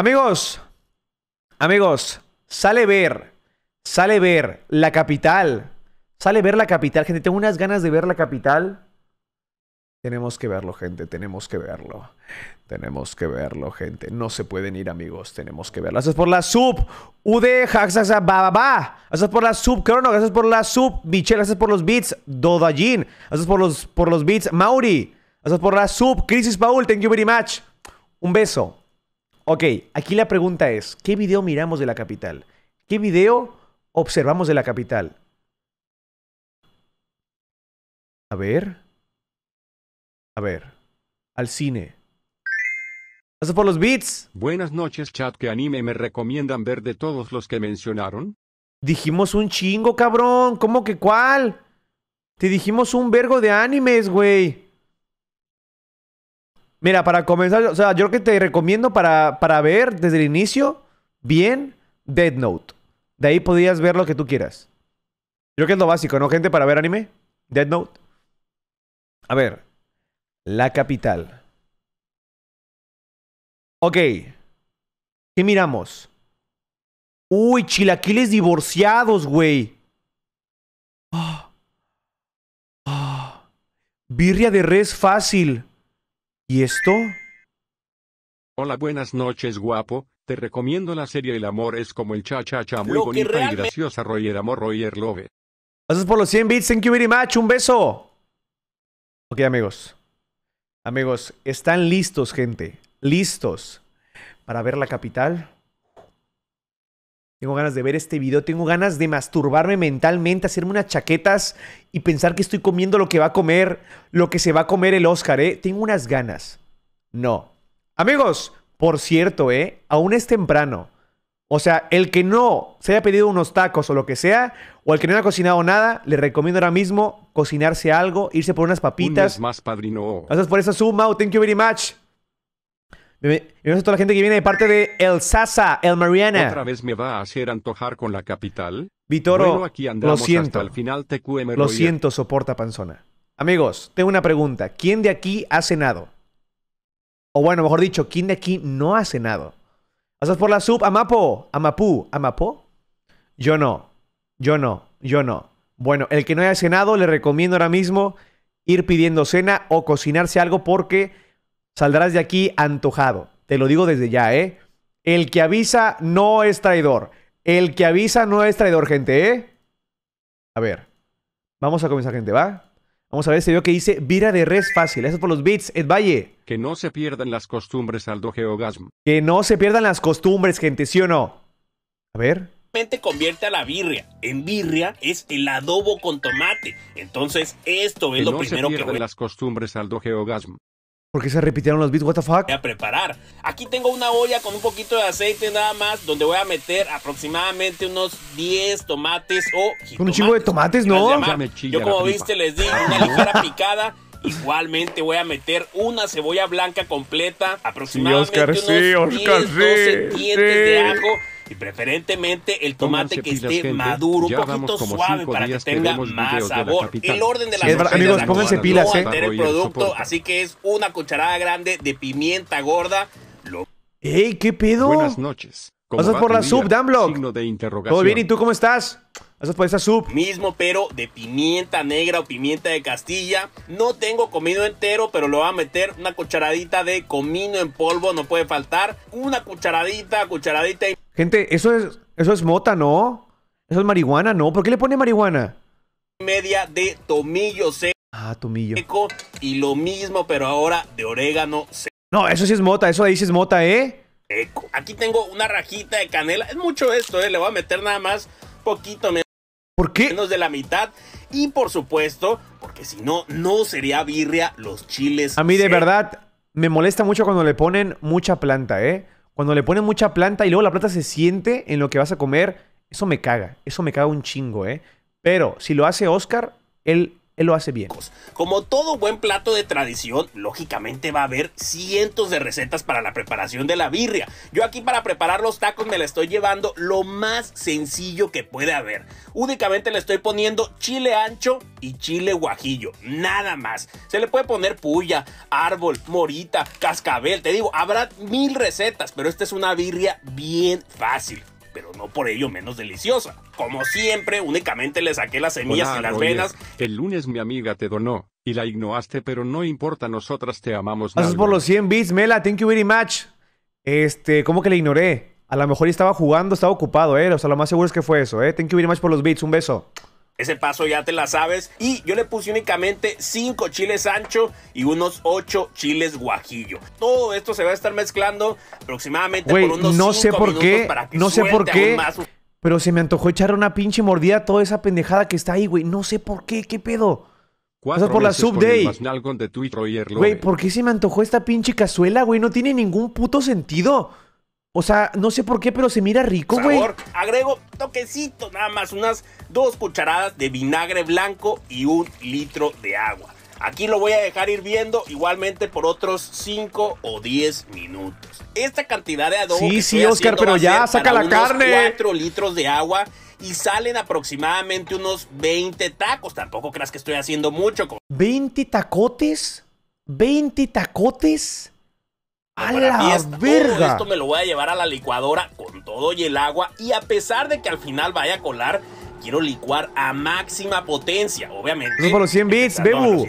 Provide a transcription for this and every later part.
Amigos, amigos, sale ver, sale ver la capital. Sale ver la capital, gente. Tengo unas ganas de ver la capital. Tenemos que verlo, gente. Tenemos que verlo. Tenemos que verlo, gente. No se pueden ir, amigos. Tenemos que verlo. Gracias por la sub. UD, Haxaxa, Bababa. Gracias por la sub, Crono. Gracias por la sub, Michelle. Gracias por los beats, Dodajin. Gracias por los, por los beats, Mauri. Gracias por la sub, Crisis Paul. Thank you very much. Un beso. Ok, aquí la pregunta es, ¿qué video miramos de la capital? ¿Qué video observamos de la capital? A ver. A ver. Al cine. ¡Eso por los beats. Buenas noches, chat. ¿Qué anime me recomiendan ver de todos los que mencionaron? Dijimos un chingo, cabrón. ¿Cómo que cuál? Te dijimos un vergo de animes, güey. Mira, para comenzar, o sea, yo lo que te recomiendo para, ver desde el inicio, bien, Dead Note. De ahí podías ver lo que tú quieras. Yo creo que es lo básico, ¿no, gente? Para ver anime. Dead Note. A ver. La capital. Ok. ¿Qué miramos? Uy, chilaquiles divorciados, güey. Oh. Birria de res fácil. ¿Y esto? Hola, buenas noches, guapo. Te recomiendo la serie El amor es como el cha-cha-cha, muy bonita y graciosa, Roger Amor, Roger Love. Gracias por los 100 bits, thank you very much, un beso. Ok, amigos. Amigos, ¿están listos, gente? ¿Listos para ver la capital? Tengo ganas de ver este video, tengo ganas de masturbarme mentalmente, hacerme unas chaquetas y pensar que estoy comiendo lo que va a comer, lo que se va a comer el Oscar, ¿eh? Tengo unas ganas. No. Amigos, por cierto, ¿eh? Aún es temprano. O sea, el que no se haya pedido unos tacos o lo que sea, o el que no haya cocinado nada, le recomiendo ahora mismo cocinarse algo, irse por unas papitas. más, padrino. Gracias por esa suma, thank you very much. Bienvenidos a toda la gente que viene de parte de El Sasa, El Mariana. ¿Otra vez me va a hacer antojar con la capital? Vitoro, lo siento. lo siento, soporta panzona. Amigos, tengo una pregunta. ¿Quién de aquí ha cenado? O bueno, mejor dicho, ¿quién de aquí no ha cenado? ¿Pasas por la sub? Amapo, Amapú, Mapo? Yo no, yo no, yo no. Bueno, el que no haya cenado, le recomiendo ahora mismo ir pidiendo cena o cocinarse algo porque saldrás de aquí antojado. Te lo digo desde ya, ¿eh? El que avisa no es traidor. El que avisa no es traidor, gente, ¿eh? A ver. Vamos a comenzar, gente, ¿va? Vamos a ver si este video que dice Vira de res fácil. Eso es por los beats, Ed Valle. Que no se pierdan las costumbres, Aldo Geogasm. Que no se pierdan las costumbres, gente, ¿sí o no? A ver convierte a la birria. En birria es el adobo con tomate. Entonces, esto es que lo no se que. las costumbres al Geogasm. ¿Por qué se repitieron los beats, what the fuck. Voy a preparar. Aquí tengo una olla con un poquito de aceite nada más, donde voy a meter aproximadamente unos 10 tomates o Un chingo de tomates, ¿no? Yo como viste les di ah, una ligera picada. Igualmente voy a meter una cebolla blanca completa, aproximadamente sí, Oscar, unos sí, Oscar, 10, 12 sí, dientes de ajo y preferentemente el tomate que esté maduro, un poquito suave para que tenga más sabor. El orden de la Sí, es amigos, pónganse eh. no pilas, ¿eh? el producto, así que es una cucharada grande de pimienta gorda. ¡Ey, qué pedo! Buenas noches. ¿Cómo por la sub, Dan ¿Todo bien? ¿Y tú cómo estás? Eso para esa soup. Mismo, pero de pimienta negra o pimienta de Castilla. No tengo comino entero, pero lo voy a meter una cucharadita de comino en polvo. No puede faltar. Una cucharadita, cucharadita. Y... Gente, eso es, eso es mota, ¿no? Eso es marihuana, ¿no? ¿Por qué le pone marihuana? Media de tomillo seco. Ah, tomillo. Seco y lo mismo, pero ahora de orégano seco. No, eso sí es mota. Eso ahí sí es mota, ¿eh? eco Aquí tengo una rajita de canela. Es mucho esto, ¿eh? Le voy a meter nada más poquito, me ¿Por qué? Menos de la mitad. Y por supuesto, porque si no, no sería birria los chiles. A mí de verdad me molesta mucho cuando le ponen mucha planta, ¿eh? Cuando le ponen mucha planta y luego la planta se siente en lo que vas a comer, eso me caga. Eso me caga un chingo, ¿eh? Pero si lo hace Oscar, él él lo hace bien. Como todo buen plato de tradición, lógicamente va a haber cientos de recetas para la preparación de la birria. Yo aquí para preparar los tacos me la estoy llevando lo más sencillo que puede haber. Únicamente le estoy poniendo chile ancho y chile guajillo, nada más. Se le puede poner puya, árbol, morita, cascabel, te digo, habrá mil recetas, pero esta es una birria bien fácil pero no por ello menos deliciosa. Como siempre, únicamente le saqué las semillas y las venas. El lunes mi amiga te donó y la ignoraste, pero no importa, nosotras te amamos. Gracias por los 100 bits, Mela, thank you very much. Este, ¿cómo que le ignoré? A lo mejor estaba jugando, estaba ocupado, ¿eh? O sea, lo más seguro es que fue eso, ¿eh? Thank you very much por los bits, un beso. Ese paso ya te la sabes. Y yo le puse únicamente cinco chiles ancho y unos ocho chiles guajillo. Todo esto se va a estar mezclando aproximadamente por unos no sé por qué, No sé por qué. Pero se me antojó echar una pinche mordida a toda esa pendejada que está ahí, güey. No sé por qué, qué pedo. Cuatro por la subday. Güey, ¿por qué se me antojó esta pinche cazuela, güey? No tiene ningún puto sentido. O sea, no sé por qué, pero se mira rico, güey. Agrego toquecito, nada más, unas dos cucharadas de vinagre blanco y un litro de agua. Aquí lo voy a dejar hirviendo igualmente por otros 5 o 10 minutos. Esta cantidad de adobo. Sí, sí, Oscar, pero ya saca la carne. 4 litros de agua y salen aproximadamente unos 20 tacos. Tampoco creas que estoy haciendo mucho. Con... ¿20 tacotes? ¿20 tacotes? esto me lo voy a llevar a la licuadora con todo y el agua. Y a pesar de que al final vaya a colar, quiero licuar a máxima potencia, obviamente. No por los 100 bits, Bebu.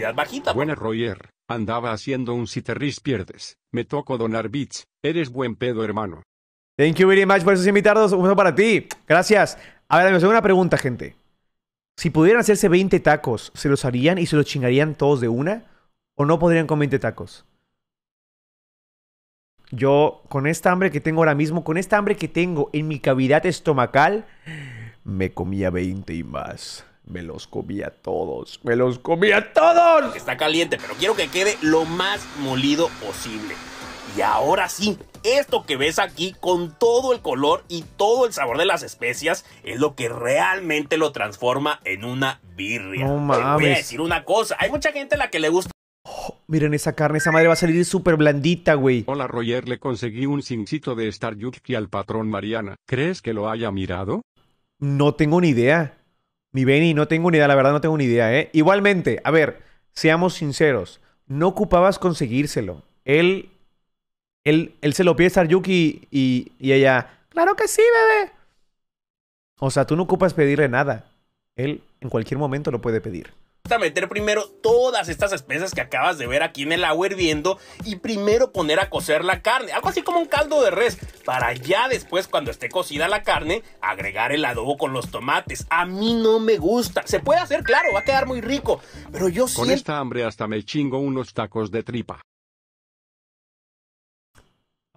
Buena, pues. Royer, Andaba haciendo un citerris pierdes. Me toco donar bits. Eres buen pedo, hermano. Thank you very much por esos invitados. Un beso para ti. Gracias. A ver, me hago una pregunta, gente. Si pudieran hacerse 20 tacos, ¿se los harían y se los chingarían todos de una? ¿O no podrían con 20 tacos? Yo, con esta hambre que tengo ahora mismo, con esta hambre que tengo en mi cavidad estomacal, me comía 20 y más. Me los comía todos. Me los comía todos. Está caliente, pero quiero que quede lo más molido posible. Y ahora sí, esto que ves aquí con todo el color y todo el sabor de las especias es lo que realmente lo transforma en una birria. No mames. voy a decir una cosa, hay mucha gente a la que le gusta Miren esa carne, esa madre va a salir súper blandita, güey. Hola Roger, le conseguí un cincito de Star Yuki al patrón Mariana. ¿Crees que lo haya mirado? No tengo ni idea. Mi Benny, no tengo ni idea, la verdad no tengo ni idea, ¿eh? Igualmente, a ver, seamos sinceros. No ocupabas conseguírselo. Él, él, él se lo pide a Star Yuki y, y ella, claro que sí, bebé. O sea, tú no ocupas pedirle nada. Él en cualquier momento lo puede pedir a meter primero todas estas especias que acabas de ver aquí en el agua hirviendo y primero poner a cocer la carne, algo así como un caldo de res, para ya después cuando esté cocida la carne agregar el adobo con los tomates. A mí no me gusta, se puede hacer claro, va a quedar muy rico, pero yo sí. Con esta hambre hasta me chingo unos tacos de tripa.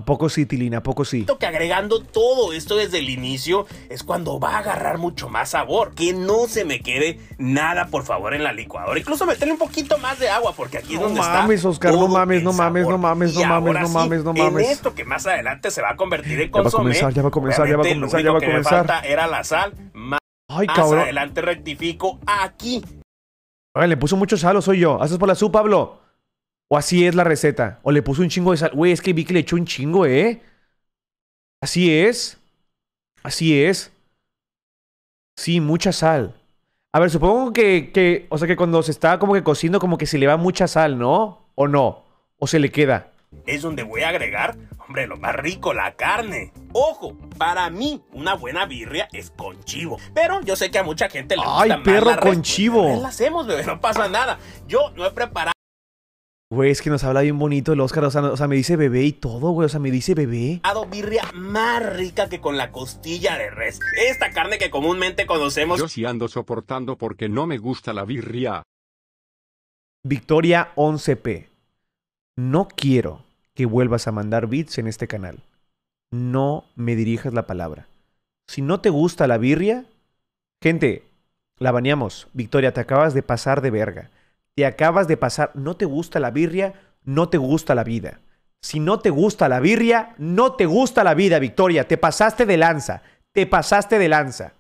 ¿A Poco sí, Tilina, ¿A poco sí. Que agregando todo esto desde el inicio es cuando va a agarrar mucho más sabor. Que no se me quede nada, por favor, en la licuadora. Incluso meterle un poquito más de agua, porque aquí es donde está. no mames, no mames, no mames, no mames, no mames, no mames, no mames. esto que más adelante se va a convertir en consomé. Ya va a comenzar, ya va a comenzar, ya va a comenzar, ya va a comenzar. que falta era la sal. Más, Ay, más adelante rectifico aquí. Ay, le puso mucho sal, soy yo. ¿Haces por la su, Pablo? O así es la receta. O le puso un chingo de sal. Güey, es que vi que le echó un chingo, ¿eh? Así es. Así es. Sí, mucha sal. A ver, supongo que, que, o sea, que cuando se está como que cociendo, como que se le va mucha sal, ¿no? ¿O no? ¿O se le queda? es donde voy a agregar, hombre, lo más rico, la carne. Ojo, para mí, una buena birria es con chivo. Pero yo sé que a mucha gente le gusta Ay, perro con chivo. La hacemos, bebé, no pasa nada. Yo no he preparado. Güey, es que nos habla bien bonito el Oscar. O sea, me dice bebé y todo, güey. O sea, me dice bebé. birria más rica que con la costilla de res. Esta carne que comúnmente conocemos. Yo sí ando soportando porque no me gusta la birria. Victoria 11p. No quiero que vuelvas a mandar bits en este canal. No me dirijas la palabra. Si no te gusta la birria, gente, la baneamos. Victoria, te acabas de pasar de verga te acabas de pasar, no te gusta la birria, no te gusta la vida. Si no te gusta la birria, no te gusta la vida, Victoria. Te pasaste de lanza. Te pasaste de lanza.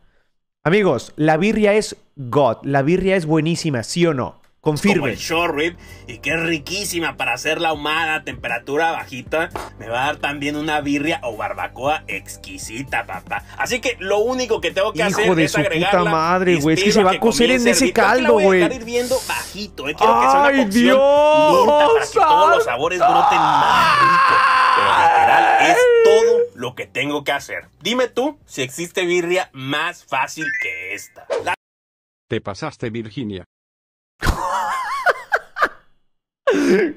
Amigos, la birria es God. La birria es buenísima, ¿sí o no? Confirme. Como el short rib, y que es riquísima para hacer la ahumada a temperatura bajita. Me va a dar también una birria o barbacoa exquisita, papá. Así que lo único que tengo que Hijo hacer de su Puta madre, güey, es que se va a cocer en ese caldo, güey. Voy a estar hirviendo bajito, eh, Quiero Ay, que Dios, para que todos los sabores broten más rico. Pero literal es todo lo que tengo que hacer. Dime tú si existe birria más fácil que esta. te pasaste, Virginia.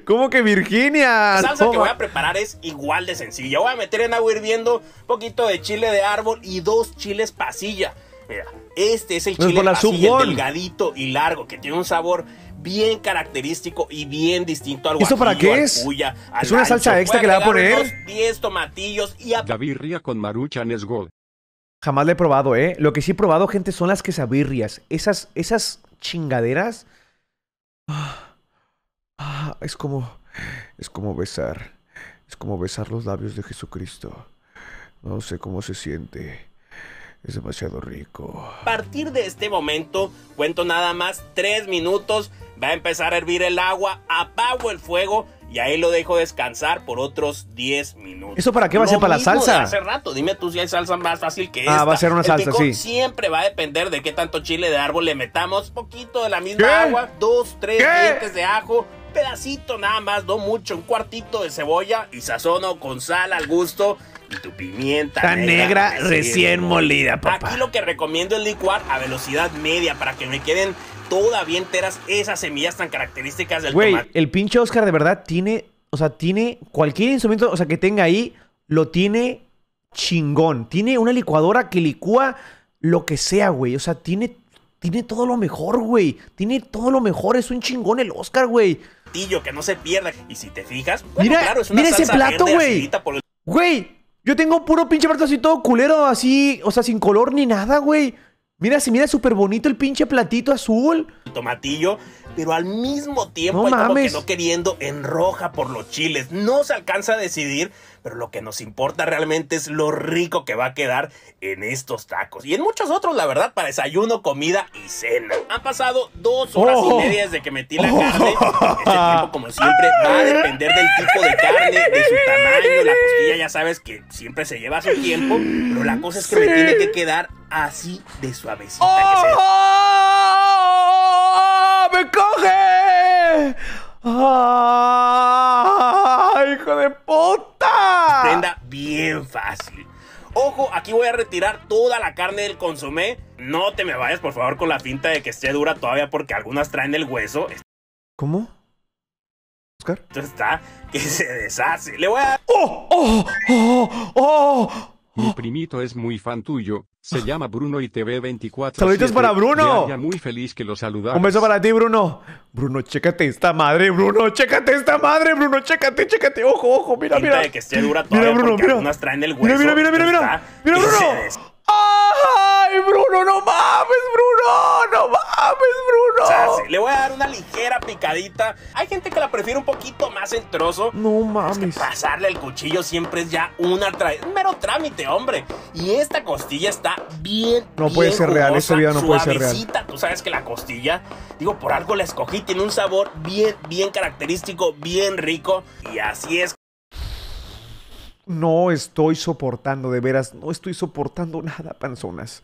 ¿Cómo que Virginia? La salsa que voy a preparar es igual de sencilla. Voy a meter en agua hirviendo un poquito de chile de árbol y dos chiles pasilla. Mira, este es el pues chile pasilla delgadito y largo que tiene un sabor bien característico y bien distinto al ¿Esto para qué es? es una salsa extra que le voy a poner 10 tomatillos y con maruchan es gold. Jamás la he probado, ¿eh? Lo que sí he probado, gente, son las quesabirrias. Esas, esas chingaderas... Ah. Ah, es como. Es como besar. Es como besar los labios de Jesucristo. No sé cómo se siente. Es demasiado rico. A partir de este momento, cuento nada más tres minutos. Va a empezar a hervir el agua. Apago el fuego. Y ahí lo dejo descansar por otros 10 minutos. ¿Eso para qué va a ser para la salsa? hace rato, dime tú si hay salsa más fácil que esta. Ah, va a ser una salsa, picón sí. Siempre va a depender de qué tanto chile de árbol le metamos. Poquito de la misma agua, dos, tres dientes de ajo, pedacito nada más, no mucho, un cuartito de cebolla y sazono con sal al gusto y tu pimienta. negra, recién molida, papá. Aquí lo que recomiendo es licuar a velocidad media para que me queden todavía enteras esas semillas tan características del Güey, el pinche Oscar de verdad tiene, o sea, tiene cualquier instrumento, o sea, que tenga ahí, lo tiene chingón. Tiene una licuadora que licúa lo que sea, güey. O sea, tiene tiene todo lo mejor, güey. Tiene todo lo mejor. Es un chingón el Oscar, güey. Tillo, que no se pierda. Y si te fijas, mira, ese plato, güey. Güey, yo tengo puro pinche plato así todo culero, así, o sea, sin color ni nada, güey. Mira, si mira súper bonito el pinche platito azul. Tomatillo, pero al mismo tiempo no mames que no queriendo enroja por los chiles. No se alcanza a decidir, pero lo que nos importa realmente es lo rico que va a quedar en estos tacos. Y en muchos otros, la verdad, para desayuno, comida y cena. Han pasado dos horas y oh. media desde que metí la carne. Este tiempo, como siempre, va a depender del tipo de carne, de su tamaño. La costilla, ya sabes que siempre se lleva su tiempo, pero la cosa es que me tiene que quedar así de suavecita que se... ¡Ah! ¡Me coge! ¡Ah! ¡Hijo de puta! Prenda bien fácil. Ojo, aquí voy a retirar toda la carne del consomé. No te me vayas, por favor, con la finta de que esté dura todavía porque algunas traen el hueso. ¿Cómo? ¿Oscar? Esto está que se deshace. Le voy a... ¡Oh! ¡Oh! ¡Oh! ¡Oh! Mi primito es muy fan tuyo, se llama Bruno y TV 24. Saludos para Bruno. muy feliz que lo saludamos. Un beso para ti, Bruno. Bruno, chécate esta madre, Bruno, chécate esta madre, Bruno, chécate, chécate. Ojo, ojo, mira, mira. De que esté dura todavía mira, Bruno, mira. traen el hueso. Mira, mira, mira, mira, mira. Mira, Bruno. ¡Ah! ¡Ay, Bruno! ¡No mames, Bruno! ¡No mames, Bruno! le voy a dar una ligera picadita. Hay gente que la prefiere un poquito más el trozo. No mames. pasarle el cuchillo siempre es ya una un mero trámite, hombre. Y esta costilla está bien. No puede ser real, eso vida no puede ser real. Tú sabes que la costilla, digo, por algo la escogí, tiene un sabor bien, bien característico, bien rico. Y así es no estoy soportando, de veras, no estoy soportando nada, panzonas.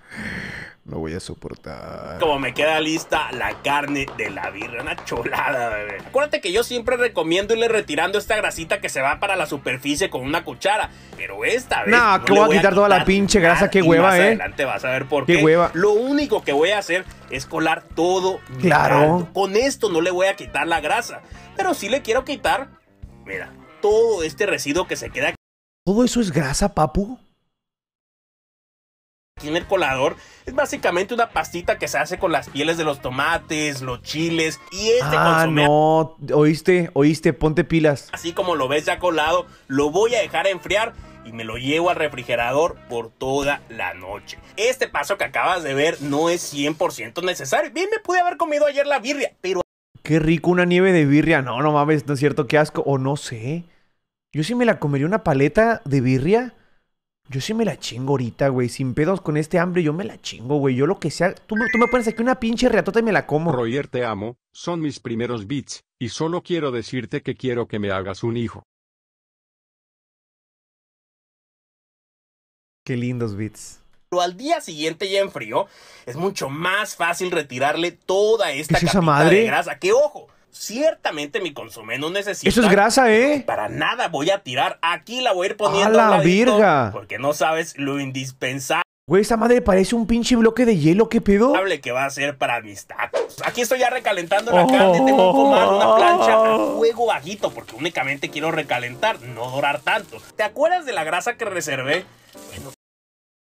No voy a soportar. Como me queda lista la carne de la birra, una cholada, bebé. Acuérdate que yo siempre recomiendo irle retirando esta grasita que se va para la superficie con una cuchara, pero esta vez. no, que voy, a quitar toda la pinche grasa, qué hueva, eh. Adelante vas a ver por qué. Qué hueva. Lo único que voy a hacer es colar todo. Claro. Con esto no le voy a quitar la grasa, pero sí le quiero quitar, mira, todo este residuo que se queda ¿Todo eso es grasa, papu? Tiene el colador es básicamente una pastita que se hace con las pieles de los tomates, los chiles y este ah, No, oíste, oíste, ponte pilas. Así como lo ves ya colado, lo voy a dejar enfriar y me lo llevo al refrigerador por toda la noche. Este paso que acabas de ver no es 100% necesario. Bien me pude haber comido ayer la birria, pero... Qué rico una nieve de birria. No, no mames, no es cierto, qué asco. O no sé. Yo sí me la comería una paleta de birria. Yo sí me la chingo ahorita, güey. Sin pedos con este hambre, yo me la chingo, güey. Yo lo que sea. Tú, me pones aquí una pinche reatota y me la como. Roger, te amo. Son mis primeros bits, Y solo quiero decirte que quiero que me hagas un hijo. Qué lindos bits. Pero al día siguiente ya en frío, es mucho más fácil retirarle toda esta esa madre? de grasa. ¡Qué ojo! Ciertamente mi consumo no necesita. Eso es grasa, ¿eh? Para nada voy a tirar. Aquí la voy a ir poniendo. ¡A la virga! Porque no sabes lo indispensable. Güey, esa madre parece un pinche bloque de hielo, ¿qué pedo? hable que va a ser para mis tacos. Aquí estoy ya recalentando la carne, tengo que tomar oh. una plancha a fuego bajito porque únicamente quiero recalentar, no dorar tanto. ¿Te acuerdas de la grasa que reservé? Bueno,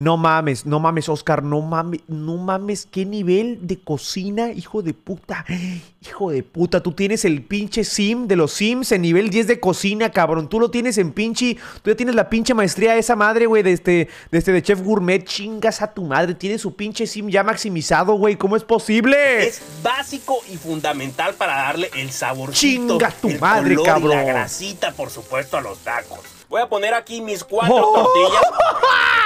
no mames, no mames, Oscar, no mames, no mames, qué nivel de cocina, hijo de puta, hijo de puta, tú tienes el pinche sim de los sims en nivel 10 de cocina, cabrón, tú lo tienes en pinche, tú ya tienes la pinche maestría de esa madre, güey, de este, de este, de Chef Gourmet, chingas a tu madre, tiene su pinche sim ya maximizado, güey, ¿cómo es posible? Es básico y fundamental para darle el sabor. Chinga tu madre, cabrón. Y la grasita, por supuesto, a los tacos. Voy a poner aquí mis cuatro tortillas.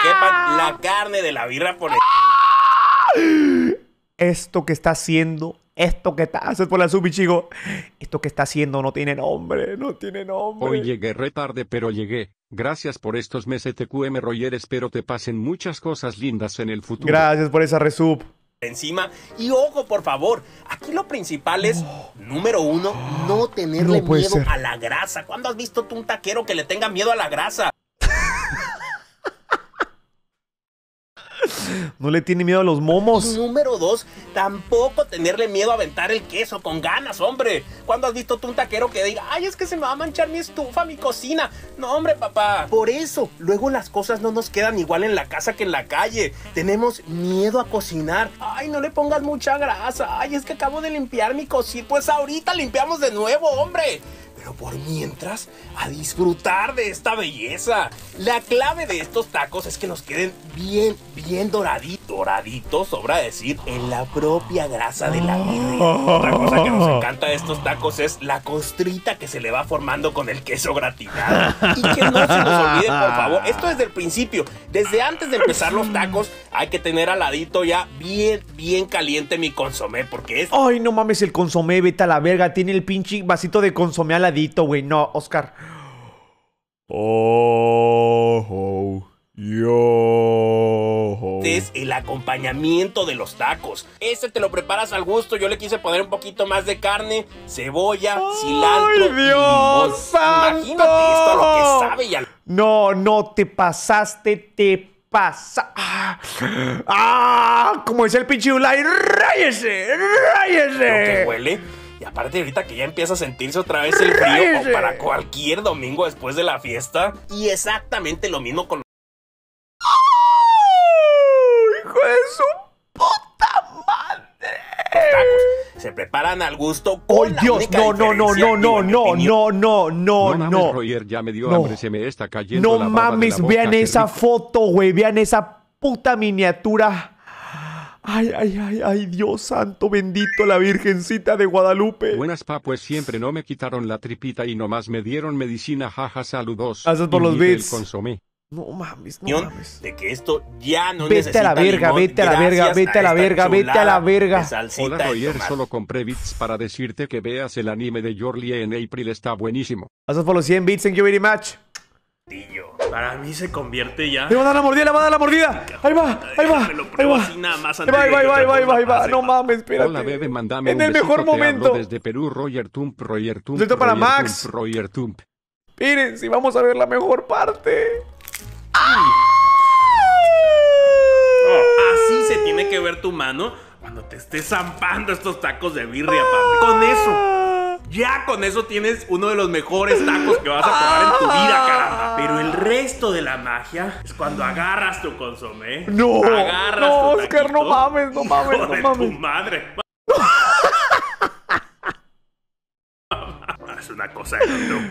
quepan la carne de la birra por Esto que está haciendo, esto que está haciendo por la subi, chico. Esto que está haciendo no tiene nombre, no tiene nombre. Hoy llegué re tarde, pero llegué. Gracias por estos meses TQM Roger, espero te pasen muchas cosas lindas en el futuro. Gracias por esa resub encima. Y ojo, por favor, aquí lo principal es, número uno, no tenerle miedo a la grasa. ¿Cuándo has visto tú un taquero que le tenga miedo a la grasa? No le tiene miedo a los momos. Número dos, tampoco tenerle miedo a aventar el queso con ganas, hombre. Cuando has visto tú un taquero que diga, ay, es que se me va a manchar mi estufa, mi cocina? No, hombre, papá. Por eso, luego las cosas no nos quedan igual en la casa que en la calle. Tenemos miedo a cocinar. Ay, no le pongas mucha grasa. Ay, es que acabo de limpiar mi cocina. Pues ahorita limpiamos de nuevo, hombre pero por mientras a disfrutar de esta belleza. La clave de estos tacos es que nos queden bien, bien doradito, doradito, sobra decir, en la propia grasa de la birria. Otra cosa que nos encanta de estos tacos es la costrita que se le va formando con el queso gratinado. Y que no se nos olvide, por favor, esto desde el principio, desde antes de empezar los tacos, hay que tener aladito ya bien, bien caliente mi consomé, porque es... Ay, no mames, el consomé, vete a la verga, tiene el pinche vasito de consomé aladito, güey, no, Oscar. Oh, oh. Yo. es el acompañamiento de los tacos. Este te lo preparas al gusto. Yo le quise poner un poquito más de carne, cebolla, cilantro. ¡Ay, Dios! Imagínate esto lo que sabe y No, no, te pasaste, te pasa. ¡Ah! ah como es el pinche Ulay, ¡ráyese! ¡Ráyese! que huele? Y aparte ahorita que ya empieza a sentirse otra vez el frío para cualquier domingo después de la fiesta. Y exactamente lo mismo con se preparan al gusto ¡Oh, Dios! no, no, no, no, no, no, no, no, no, no. No ya me dio no. No mames, vean esa foto, güey, vean esa puta miniatura. Ay, ay, ay, ay, Dios santo, bendito la Virgencita de Guadalupe. Buenas, pa, pues siempre no me quitaron la tripita y nomás me dieron medicina, jaja, saludos. Gracias por los bits. No mames, no mames. De que esto ya no vete necesita. Vete a la verga, vete a la verga, vete a la verga, vete a la verga. Hola Roger, solo compré bits para decirte que veas el anime de Jorlie en April, está buenísimo. Pasas por los 100 bits, en you very much. Tío, para mí se convierte ya. Le va a dar la mordida, le va a dar la mordida. Ahí va, ahí va. Ahí va, ahí va, ahí va, ahí va, ahí va. No mames, espérate. en el mejor momento. Desde Perú, Roger Tump, Roger Tump. Esto para Max. Roger Tump. Miren, si vamos a ver la mejor parte. Ah. Así se tiene que ver tu mano cuando te estés zampando estos tacos de birria, Con eso. Ya con eso tienes uno de los mejores tacos que vas a probar en tu vida, caramba. Pero el resto de la magia es cuando agarras tu consomé. No, no, Oscar, no mames, no mames, no mames. Tu madre. una cosa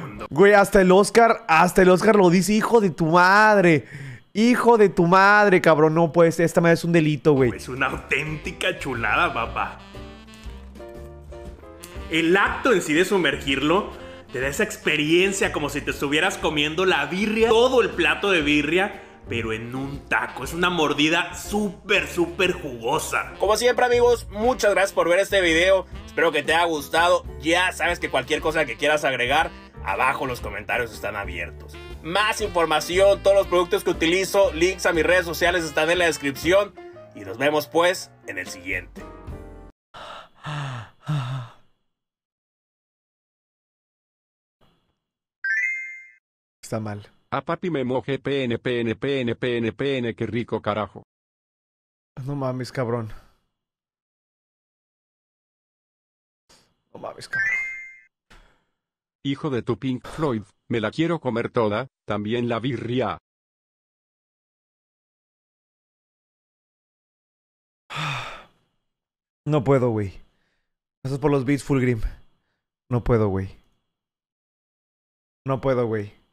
mundo. Güey, hasta el Oscar, hasta el Oscar lo dice, hijo de tu madre. Hijo de tu madre, cabrón. No, puedes esta madre es un delito, güey. Es una auténtica chulada, papá. El acto en sí de sumergirlo te da esa experiencia como si te estuvieras comiendo la birria, todo el plato de birria pero en un taco. Es una mordida súper, súper jugosa. Como siempre amigos, muchas gracias por ver este video. Espero que te haya gustado. Ya sabes que cualquier cosa que quieras agregar, abajo los comentarios están abiertos. Más información, todos los productos que utilizo, links a mis redes sociales están en la descripción. Y nos vemos pues en el siguiente. Está mal. A ah, papi me moje pn pn pn pn pn qué rico carajo. No mames, cabrón. No mames, cabrón. Hijo de tu Pink Floyd, me la quiero comer toda, también la birria. No puedo, güey. Eso es por los beats full grim. No puedo, güey. No puedo, güey.